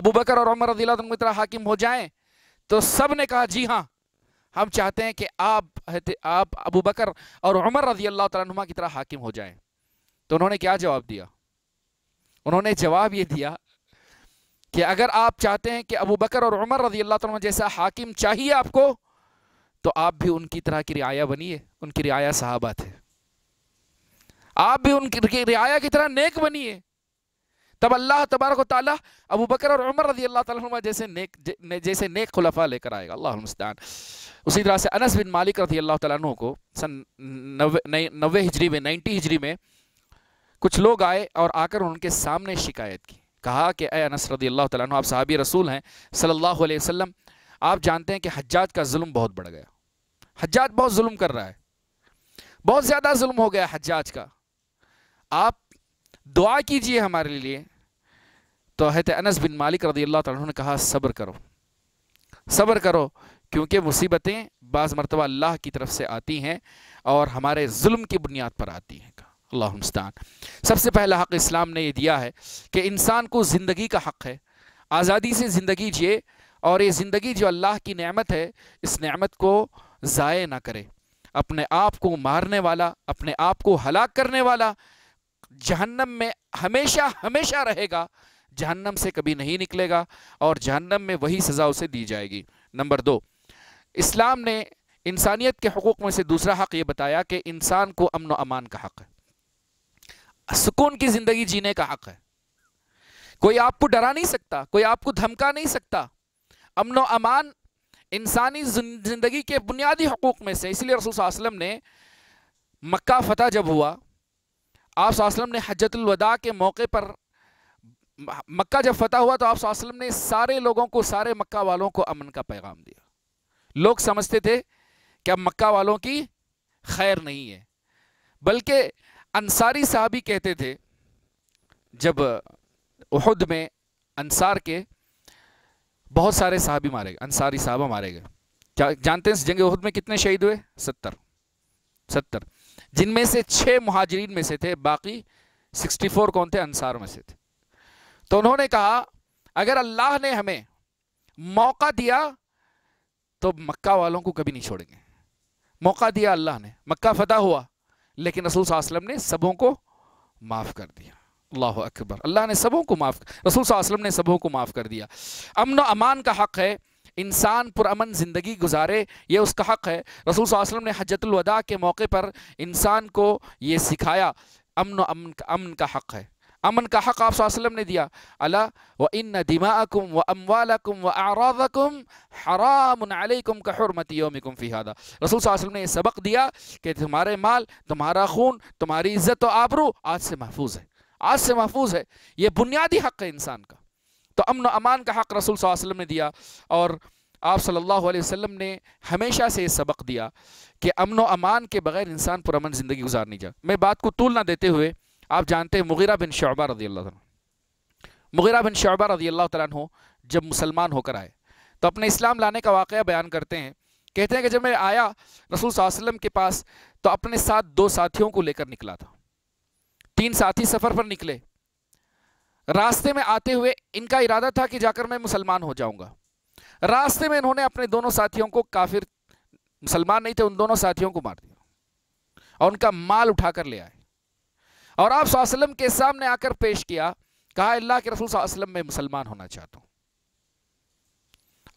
अबू बकर और उमर रदी की तरह हाकिम हो जाए तो सब ने कहा जी हाँ हम चाहते हैं कि आप आप अबू बकर और उमर रजी अल्लाह तुमा की तरह हाकिम हो जाए तो उन्होंने क्या जवाब दिया उन्होंने जवाब ये दिया कि अगर आप चाहते हैं कि अबू बकर और उमर रजी अल्लाह तुम जैसा हाकिम चाहिए आपको तो आप भी उनकी तरह की रियाया बनिए उनकी रियाया सहाबा थे आप भी उनकी रियाया की तरह नेक बनिए तब अल्लाह तबारक अबू बकर और उमर रजी अल्लाह तुम जैसे नेक जे, जैसे नेक खुलफा लेकर आएगा अल्लाह उसी तरह से अनस बिन मालिक रजी अल्लाह तु को सन नबे हिजरी में नाइन्टी हिजरी में कुछ लोग आए और आकर उनके सामने शिकायत की कहा कि अय अनस रजी अल्लाह तु आप साहबी रसूल हैं सल्लल्लाहु अलैहि वसल्लम आप जानते हैं कि हज्जाज का जुल्म बहुत बढ़ गया हज्जाज बहुत जुल्म कर रहा है बहुत ज़्यादा जुल्म हो गया हज्जाज का आप दुआ कीजिए हमारे लिए तो हैत अनस बिन मालिक रदी अल्लाह तुम ने कहा सब्र करो सब्र करो क्योंकि मुसीबतें बाज़ मरतबा अल्लाह की तरफ से आती हैं और हमारे जुल्म की बुनियाद पर आती हैं अल्लाहस्तान सबसे पहला हक़ इस्लाम ने यह दिया है कि इंसान को ज़िंदगी का हक़ है आज़ादी से ज़िंदगी जिए और ये ज़िंदगी जो अल्लाह की नमत है इस नमत को ज़ाय ना करे अपने आप को मारने वाला अपने आप को हलाक करने वाला जहन्नम में हमेशा हमेशा रहेगा जहन्नम से कभी नहीं निकलेगा और जहन्नम में वही सज़ा उसे दी जाएगी नंबर दो इस्लाम ने इंसानियत के हकूक़ में से दूसरा हक़ ये बताया कि इंसान को अमन अमान का हक़ है सुकून की ज़िंदगी जीने का हक़ है कोई आपको डरा नहीं सकता कोई आपको धमका नहीं सकता अमन अमान इंसानी ज़िंदगी के बुनियादी हकूक़ में से इसलिए रसूल ने मक्का फ़तह जब हुआ आप ने हजतुलवदा के मौके पर मक्का जब फतह हुआ तो आप ने सारे लोगों को सारे मक्का वालों को अमन का पैगाम दिया लोग समझते थे कि अब मक्का वालों की खैर नहीं है बल्कि अंसारी साहबी कहते थे जब उहद में अंसार के बहुत सारे साहबी मारे गए अंसारी साहबा मारे गए जानते हैं जंग उहद में कितने शहीद हुए सत्तर सत्तर जिनमें से छह महाजरीन में से थे बाकी 64 कौन थे अंसार में से थे तो उन्होंने कहा अगर अल्लाह ने हमें मौका दिया तो मक्का वालों को कभी नहीं छोड़ेंगे मौका दिया अल्लाह ने मक्का फता हुआ लेकिन रसूल वसल्लम ने सबों को माफ़ कर दिया अल्लाह अकबर अल्लाह ने सबों को माफ़ रसूल वसल्लम ने सबों को माफ़ कर दिया अमन अमान का हक़ है इंसान पुरमन ज़िंदगी गुजारे ये उसका हक़ है रसूल वसलम ने हजतलवदा के मौके पर इंसान को ये सिखाया अमन अमन अमन का हक़ है अमन का हक़ आप वसलम ने दिया अला व इन दिमाकुम व अमवालकुम व आरादकुम हरामकुम का हरमत फ़िहादा रसूल वसलम ने यह सबक दिया कि तुम्हारे माल तुम्हारा खून तुम्हारी इज़्ज़त व आबरू आज से महफूज है आज से महफूज है ये बुनियादी हक़ है इंसान का तो अमन अमान का हक़ रसूल वसम ने दिया और आप सल्लल्लाहु अलैहि वसल्लम ने हमेशा से सबक दिया कि अमन अमान के बग़ैर इंसान पुरमन ज़िंदगी गुजार नहीं जा मैं बात को तूल ना देते हुए आप जानते हैं मुगरा बिन शोबा रदी अल्लाह मुगरा बिन शोबा रदी अल्लाह तु जब मुसलमान होकर आए तो अपने इस्लाम लाने का वाक़ बयान करते हैं कहते हैं कि जब मैं आया रसूल वसम के पास तो अपने साथ दो साथियों को लेकर निकला था तीन साथी सफ़र पर निकले रास्ते में आते हुए इनका इरादा था कि जाकर मैं मुसलमान हो जाऊंगा रास्ते में इन्होंने अपने दोनों साथियों को काफिर मुसलमान नहीं थे उन दोनों साथियों को मार दिया और उनका माल उठाकर ले आए और आप वसल्लम के सामने आकर पेश किया कहा अल्लाह के रसूल वसल्लम मैं मुसलमान होना चाहता हूं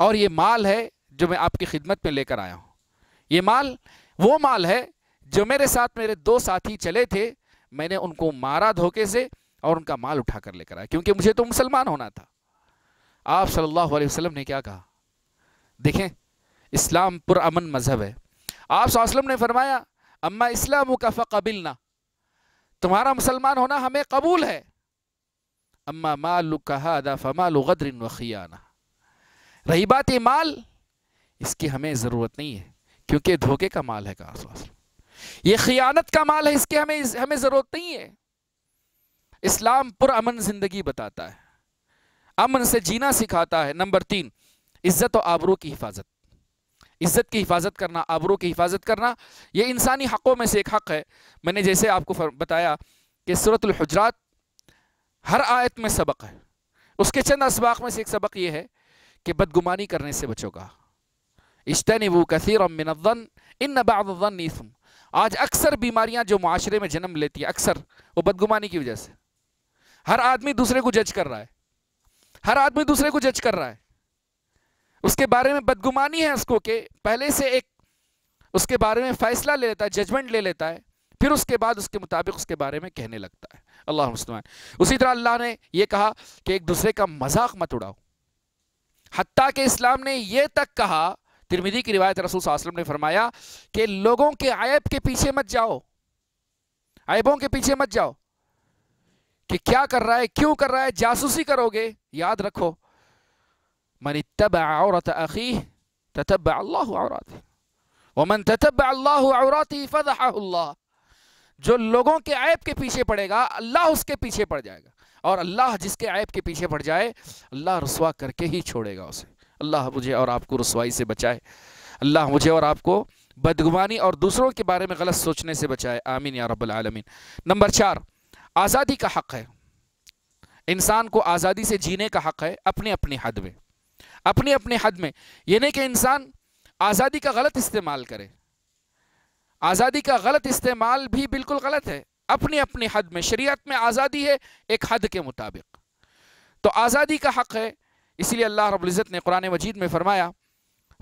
और ये माल है जो मैं आपकी खिदमत में लेकर आया हूं ये माल वो माल है जो मेरे साथ मेरे दो साथी चले थे मैंने उनको मारा धोखे से और उनका माल उठा कर लेकर आया क्योंकि मुझे तो मुसलमान होना था आप सल्लल्लाहु अलैहि वसल्लम ने क्या कहा देखें इस्लाम पुरअमन मज़हब है आप सल्लम ने फरमाया अम्मा इस्लाम का ना तुम्हारा मुसलमान होना हमें कबूल है अम्मा माल कहा फ़माल वखियाना रही बात ये माल इसकी हमें ज़रूरत नहीं है क्योंकि धोखे का माल है कहा ये ख़ियानत का माल है इसकी हमें हमें ज़रूरत नहीं है इस्लाम पुरान ज़िंदगी बताता है अमन से जीना सिखाता है नंबर तीन इज़्ज़त और आबरू की हिफाजत इज़्ज़त की हिफाजत करना आबरू की हिफाजत करना यह इंसानी हक़ों में से एक हक़ है मैंने जैसे आपको बताया कि हजरात हर आयत में सबक है उसके चंद असबाक में से एक सबक यह है कि बदगुमानी करने से बचोगा इश्तन व कसर मिनवन इन नबाबन आज अक्सर बीमारियां जो माशरे में जन्म लेती है अक्सर वो बदगुमानी की वजह से हर आदमी दूसरे को जज कर रहा है हर आदमी दूसरे को जज कर रहा है उसके बारे में बदगुमानी है उसको के पहले से एक उसके बारे में फैसला ले लेता है जजमेंट ले लेता है फिर उसके बाद उसके मुताबिक उसके बारे में कहने लगता है अल्लाह उसी तरह अल्लाह ने यह कहा कि एक दूसरे का मजाक मत उड़ाओ हती के इस्लाम ने यह तक कहा तिरमिदी की रिवायत रसूल वसलम ने फरमाया कि लोगों के आयब के पीछे मत जाओ आयबों के पीछे मत जाओ कि क्या कर रहा है क्यों कर रहा है जासूसी करोगे याद रखो मन तब औरत अखी ततब अल्लाह औरत मन तब अल्लाह औरत फ़तह जो लोगों के ऐप के पीछे पड़ेगा अल्लाह उसके पीछे पड़ जाएगा और अल्लाह जिसके ऐप के पीछे पड़ जाए अल्लाह रसवा करके ही छोड़ेगा उसे अल्लाह मुझे और आपको रसवाई से बचाए अल्लाह मुझे और आपको बदगुमानी और दूसरों के बारे में गलत सोचने से बचाए आमीन या रबालमीन नंबर चार आज़ादी का हक़ है इंसान को आज़ादी से जीने का हक़ है अपने अपने हद में अपने अपने हद में यह नहीं कि इंसान आज़ादी का गलत इस्तेमाल करे आज़ादी का गलत इस्तेमाल भी बिल्कुल गलत है अपने अपने हद में शरीयत में आज़ादी है एक हद के मुताबिक तो आज़ादी का हक़ है इसीलिए अल्लाह रब्ज़त ने कुरान मजीद में फ़रमाया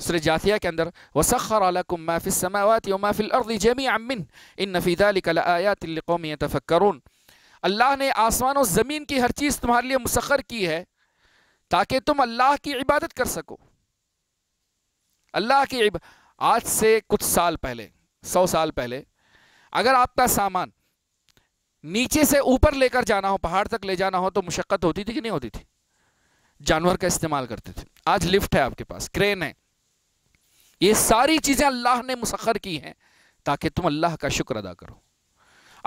सर जातिया के अंदर वसखरकुम माफिल समावत माफिल अर्द जमी अमिन इन नफ़ीदा लिकल आयातिलकौम तफक्रून अल्लाह ने आसमान और ज़मीन की हर चीज़ तुम्हारे लिए मुसखर की है ताकि तुम अल्लाह की इबादत कर सको अल्लाह की आज से कुछ साल पहले सौ साल पहले अगर आपका सामान नीचे से ऊपर लेकर जाना हो पहाड़ तक ले जाना हो तो मुशक्क़त होती थी कि नहीं होती थी जानवर का इस्तेमाल करते थे आज लिफ्ट है आपके पास क्रेन है ये सारी चीज़ें अल्लाह ने मुसखर की हैं ताकि तुम अल्लाह का शुक्र अदा करो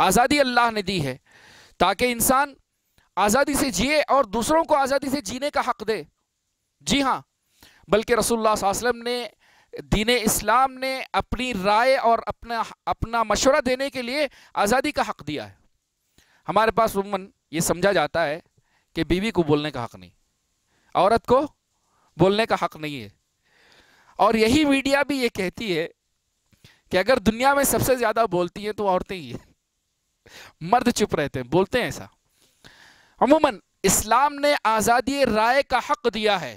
आज़ादी अल्लाह ने दी है ताकि इंसान आज़ादी से जिए और दूसरों को आज़ादी से जीने का हक दे जी हाँ बल्कि रसोल्ला ने दीन इस्लाम ने अपनी राय और अपना अपना मशवरा देने के लिए आज़ादी का हक दिया है हमारे पास उमन ये समझा जाता है कि बीवी को बोलने का हक नहीं औरत को बोलने का हक नहीं है और यही मीडिया भी ये कहती है कि अगर दुनिया में सबसे ज़्यादा बोलती हैं तो औरतें ही हैं मर्द चुप रहते हैं बोलते हैं ऐसा अमूमन इस्लाम ने आज़ादी राय का हक दिया है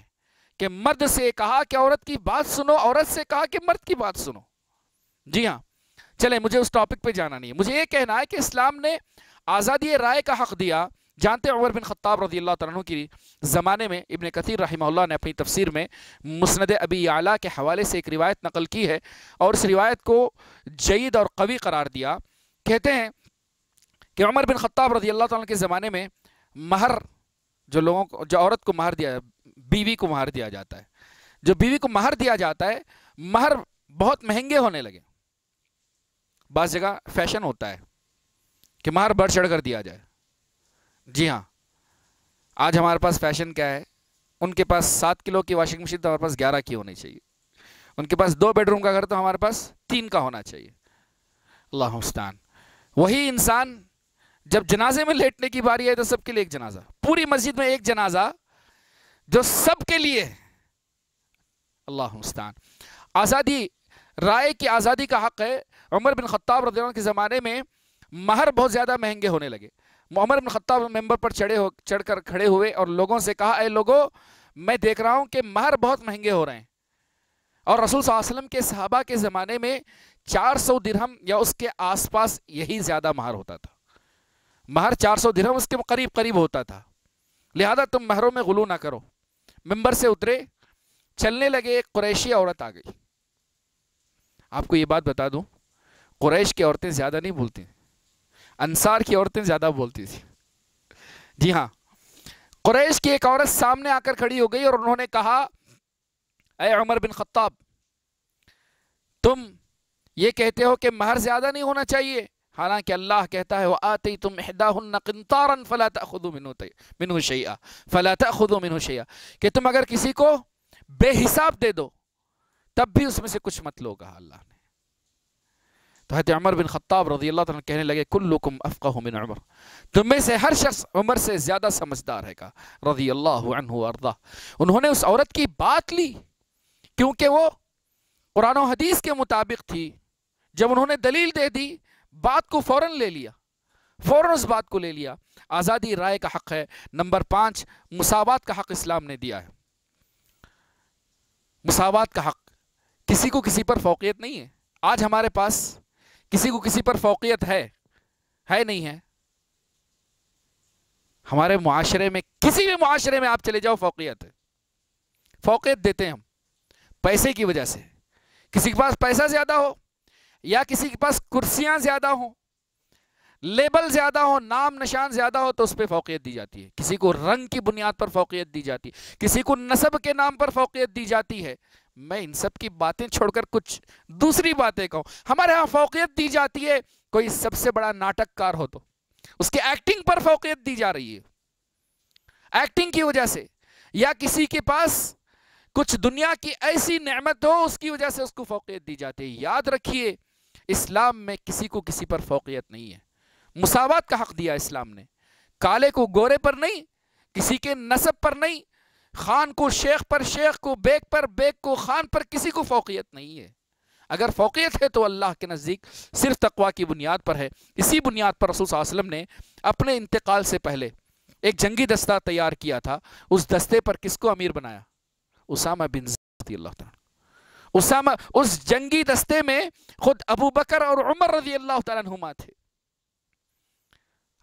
कि मर्द से कहा कि औरत की बात सुनो औरत से कहा कि मर्द की बात सुनो जी हाँ चले मुझे उस टॉपिक पे जाना नहीं है मुझे ये कहना है कि इस्लाम ने आज़ादी राय का हक दिया जानते उमर बिन खत्ताब रजी अल्लाह तु के ज़माने में इबन कथीर रही ने अपनी तफसीर में मुसनद अबी आला के हवाले से एक रिवायत नकल की है और इस रिवायत को जईद और कवी करार दिया कहते हैं कि उमर बिन ख़त्ताब रजी अल्लाह ताला के ज़माने में महर जो लोगों को जो औरत को महर दिया बीवी को महर दिया जाता है जो बीवी को महर दिया जाता है महर बहुत महंगे होने लगे बस जगह फैशन होता है कि महर बढ़ चढ़ कर दिया जाए जी हाँ आज हमारे पास फैशन क्या है उनके पास सात किलो की वॉशिंग मशीन तो हमारे पास ग्यारह की होनी चाहिए उनके पास दो बेडरूम का घर तो हमारे पास तीन का होना चाहिए अल्लाह वही इंसान जब जनाजे में लेटने की बारी आई तो सबके लिए एक जनाजा पूरी मस्जिद में एक जनाजा जो सबके लिए अल्लाह मुस्तान आज़ादी राय की आज़ादी का हक़ है उमर बिन खत्ताब रद्द के ज़माने में महर बहुत ज़्यादा महंगे होने लगे उमर बिन खत्ताब मेंबर पर चढ़े हो चढ़कर खड़े हुए और लोगों से कहा अरे लोगों मैं देख रहा हूं कि महर बहुत महंगे हो रहे हैं और रसूल वसल्लम के सहाबा के ज़माने में 400 दिरहम या उसके आसपास यही ज़्यादा महार होता था महर 400 दिरहम उसके करीब करीब होता था लिहाजा तुम महरों में गुलू ना करो मंबर से उतरे चलने लगे एक कुरैशी औरत आ गई आपको ये बात बता दूं कुरैश की औरतें ज़्यादा नहीं बोलती अंसार की औरतें ज़्यादा बोलती थी जी हाँ कुरैश की एक औरत सामने आकर खड़ी हो गई और उन्होंने कहा अय उमर बिन खत्ताब तुम ये कहते हो कि महर ज़्यादा नहीं होना चाहिए हालांकि अल्लाह कहता है वह आते ही तुम अहदातारन फलात खुदो मिन मिन शैया फलात खुदो मिन शैया कि तुम अगर किसी को बेहिसाब दे दो तब भी उसमें से कुछ मत लोगा अल्लाह ने तो हत अमर बिन ख़त्ताब रजी अल्लाह तन कहने लगे कुल्लुकुम अफ़क़ा मिन उमर तुम में से हर शख्स उमर से ज़्यादा समझदार है का रजी अल्लाह अर्दा उन्होंने उस औरत की बात ली क्योंकि वो कुरान हदीस के मुताबिक थी जब उन्होंने दलील दे दी बात को फौरन ले लिया फौरन उस बात को ले लिया आज़ादी राय का हक़ है नंबर पांच मुसावत का हक़ इस्लाम ने दिया है मुसावत का हक़ किसी को किसी पर फोकियत नहीं है आज हमारे पास किसी को किसी पर फोकियत है है नहीं है हमारे माशरे में किसी भी माशरे में आप चले जाओ फोकियत है फोकियत देते हैं हम पैसे की वजह से किसी के पास पैसा ज़्यादा हो या किसी के पास कुर्सियां ज़्यादा हो लेबल ज़्यादा हो नाम निशान ज़्यादा हो तो उस पर फोकियत दी जाती है किसी को रंग की बुनियाद पर फोकियत दी जाती है किसी को नसब के नाम पर फोकियत दी जाती है मैं इन सब की बातें छोड़कर कुछ दूसरी बातें कहूं हमारे यहां फोकियत दी जाती है कोई सबसे बड़ा नाटककार हो तो उसके एक्टिंग पर फोकियत दी जा रही है एक्टिंग की वजह से या किसी के पास कुछ दुनिया की ऐसी नेमत हो उसकी वजह से उसको फोकियत दी जाती है याद रखिए इस्लाम में किसी को किसी पर फोकियत नहीं है मुसावत का हक दिया इस्लाम ने काले को गोरे पर नहीं किसी के नसब पर नहीं खान को शेख पर शेख को बेग पर बेग को खान पर किसी को फोकियत नहीं है अगर फोकियत है तो अल्लाह के नज़दीक सिर्फ तकवा की बुनियाद पर है इसी बुनियाद पर रसूल वसलम ने अपने इंतकाल से पहले एक जंगी दस्ता तैयार किया था उस दस्ते पर किसको अमीर बनाया उसामा बिन अल्लाह उसामा उस जंगी दस्ते में खुद अबू बकर और उमर रजी अल्लाह तुमा थे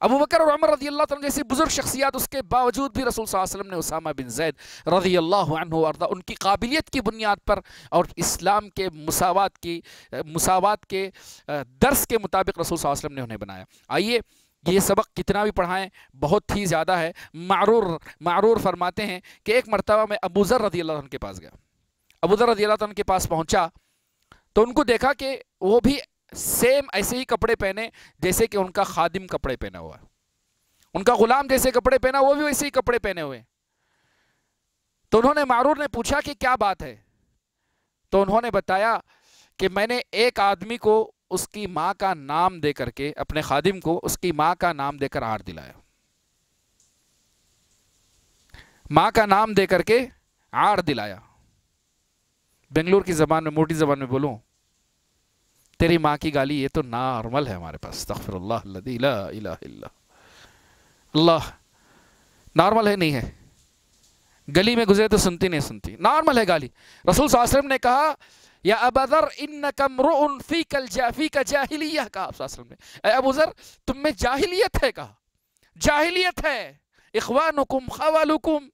अबू बकर और उमर रजी अल्लाह जैसी बुजुर्ग शख्सियात उसके बावजूद भी रसूल वसल्लम ने उसामा बिन जैद रजी अल्लाह अर्दा उनकी काबिलियत की बुनियाद पर और इस्लाम के मसावत की मसावत के दर्स के मुताबिक रसूल वसल्लम ने उन्हें बनाया आइए ये सबक कितना भी पढ़ाएं बहुत ही ज़्यादा है मारूर मारूर फरमाते हैं कि एक मरतबा मैं अबूज़र रजी अल्लाह के पास गया अबूदर रदी अल्लाह के पास पहुंचा तो उनको देखा कि वो भी सेम ऐसे ही कपड़े पहने जैसे कि उनका खादिम कपड़े पहना हुआ उनका गुलाम जैसे कपड़े पहना वो भी वैसे ही कपड़े पहने हुए तो उन्होंने मारूर ने पूछा कि क्या बात है तो उन्होंने बताया कि मैंने एक आदमी को उसकी माँ का नाम दे करके अपने खादिम को उसकी माँ का नाम देकर हार दिलाया माँ का नाम दे करके आर दिलाया बेंगलोर की ज़बान में मोटी ज़बान में बोलूँ तेरी माँ की गाली ये तो नॉर्मल है हमारे पास तखर अल्लाह नॉर्मल है नहीं है गली में गुजरे तो सुनती नहीं सुनती नॉर्मल है गाली रसूल सासरम ने कहा या अबदर इन कमरोफी कल जाफी का जाहिलिया कहा आप सासरम ने अबूजर तुम में जाहिलियत है कहा जाहिलियत है इखवान हुकुम खवाल हुकुम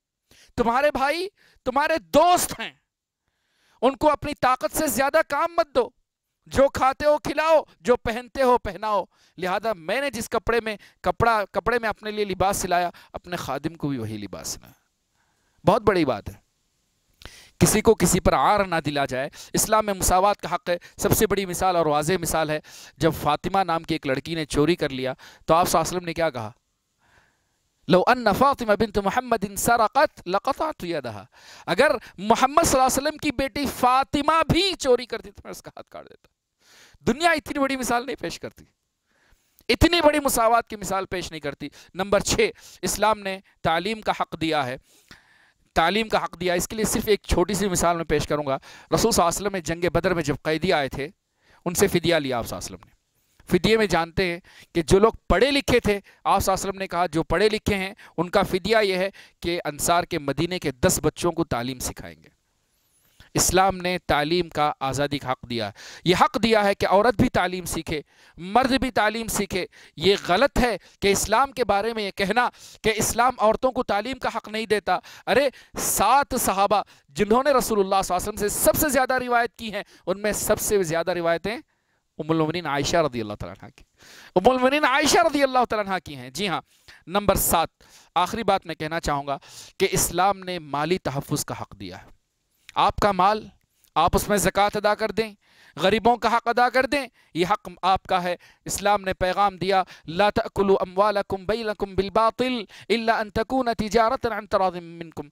तुम्हारे भाई तुम्हारे दोस्त हैं उनको अपनी ताकत से ज्यादा काम मत दो जो खाते हो खिलाओ जो पहनते हो पहनाओ लिहाजा मैंने जिस कपड़े में कपड़ा कपड़े में अपने लिए लिबास सिलाया अपने खादिम को भी वही लिबास सिलाया बहुत बड़ी बात है किसी को किसी पर आर ना दिला जाए इस्लाम में मसावत का हक़ है सबसे बड़ी मिसाल और वाज मिसाल है जब फातिमा नाम की एक लड़की ने चोरी कर लिया तो आप ने क्या कहा लो अन फातिमा बिन मोहम्मद सरकत लकता यदहा अगर मोहम्मद वसल्लम की बेटी फातिमा भी चोरी करती तो मैं उसका हाथ काट देता दुनिया इतनी बड़ी मिसाल नहीं पेश करती इतनी बड़ी मुसावत की मिसाल पेश नहीं करती नंबर छः इस्लाम ने तालीम का हक दिया है तालीम का हक दिया इसके लिए सिर्फ एक छोटी सी मिसाल मैं पेश करूँगा रसूल वसलम ने जंग बदर में जब कैदी आए थे उनसे फ़िदिया लिया आप वसलम ने फिदिये में जानते हैं कि जो लोग पढ़े लिखे थे आप ने कहा जो पढ़े लिखे हैं उनका फ़िदिया यह है कि अंसार के मदीने के दस बच्चों को तालीम सिखाएंगे इस्लाम ने तालीम का आज़ादी का हक़ दिया है ये हक़ दिया है कि औरत भी तालीम सीखे मर्द भी तालीम सीखे ये गलत है कि इस्लाम के बारे में ये कहना कि इस्लाम औरतों को तालीम का हक़ नहीं देता अरे सात सहाबा जिन्होंने रसूलुल्लाह वसल्लम से सबसे ज़्यादा रिवायत की हैं उनमें सबसे ज़्यादा रिवायतें उमिन आयशा रदी अल्लाह तला की उमिन आयशा रदी अल्लाह तला की हैं जी हाँ नंबर सात आखिरी बात मैं कहना चाहूँगा कि इस्लाम ने माली तहफ़ का हक़ दिया है आपका माल आप उसमें ज़क़़त अदा कर दें गरीबों का हक़ अदा कर दें यह हक़ आपका है इस्लाम ने पैगाम दिया लातकुल अम्वालकुम बैलकुम बिलबातिल इल्ला अन तकून तिजारतन अन तरादिम मिनकुम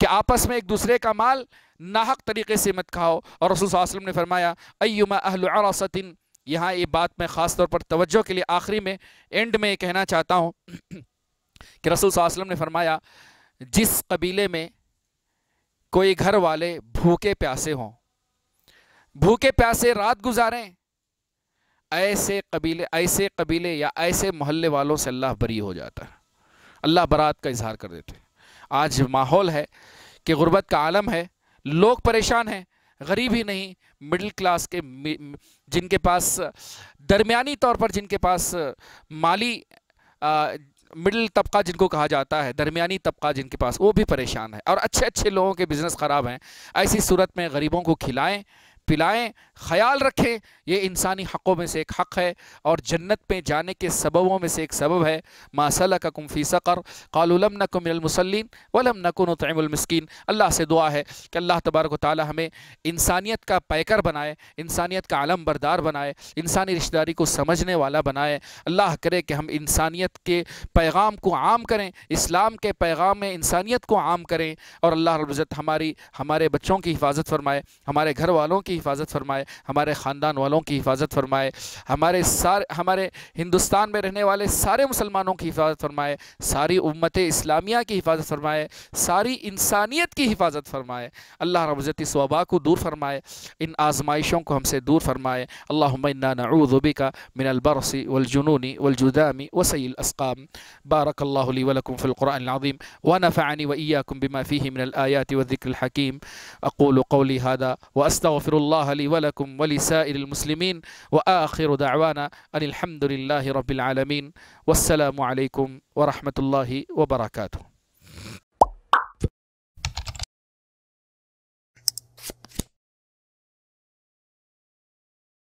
कि आपस में एक दूसरे का माल नाहक तरीके से मत खाओ और रसूल वसल्लम ने फरमाया अयुमा अहलसतिन यहाँ ये बात मैं ख़ास तौर पर तवज्जो के लिए आखिरी में एंड में कहना चाहता हूँ कि रसूल वसल्लम ने फरमाया जिस कबीले में कोई घर वाले भूखे प्यासे हों भूखे प्यासे रात गुजारें ऐसे कबीले ऐसे कबीले या ऐसे मोहल्ले वालों से अल्लाह बरी हो जाता है अल्लाह बरात का इजहार कर देते हैं आज माहौल है कि गुर्बत का आलम है लोग परेशान हैं गरीब ही नहीं मिडिल क्लास के जिनके पास दरमियानी तौर पर जिनके पास माली मिडिल तबका जिनको कहा जाता है दरमियानी तबका जिनके पास वो भी परेशान है और अच्छे अच्छे लोगों के बिज़नेस ख़राब हैं ऐसी सूरत में गरीबों को खिलाएं पिलाएं ख्याल रखें ये इंसानी हक़ों में से एक हक़ है और जन्नत में जाने के सबबों में से एक सबब है मासल का कुम्फ़ी सकर कालम नकुमसलिन वलम नकुन तमस्किन अल्लाह से दुआ है कि अल्लाह तबारक ताली हमें इंसानियत का पैकर बनाए इंसानियत का आलम बरदार बनाए इंसानी रिश्तेदारी को समझने वाला बनाए अल्लाह करे कि हम इंसानियत के पैगाम को आम करें इस्लाम के पैगाम में इंसानियत को आम करें और अल्लाह रब्ज़त हमारी हमारे बच्चों की हिफाजत फरमाए हमारे घर वालों की हिफाजत फरमाए हमारे ख़ानदान वालों की हिफाजत फरमाए हमारे सारे हमारे हिंदुस्तान में रहने वाले सारे मुसलमानों की हिफाजत फरमाए सारी उम्मत इस्लामिया की हिफाजत फरमाए सारी इंसानियत की हिफाजत फरमाए अल्लाह रबज़त इस वबा को दूर फरमाए इन आजमाइशों को हमसे दूर फरमाए अल्लाबी का मिनलबरसी वलजुनूनी वलजुदामी वसील असकाम बारक ली वलकुम फ़िलकुरानदीम व नफ़ानी व ईयाकुम बिमा फ़ी मिनल आयात वज़िक्र हकीम अक़ोल कौली हादा व अस्तफ़िर الله لي ولكم ولسائر المسلمين وآخر دعوانا أن الحمد لله رب العالمين والسلام عليكم ورحمة الله وبركاته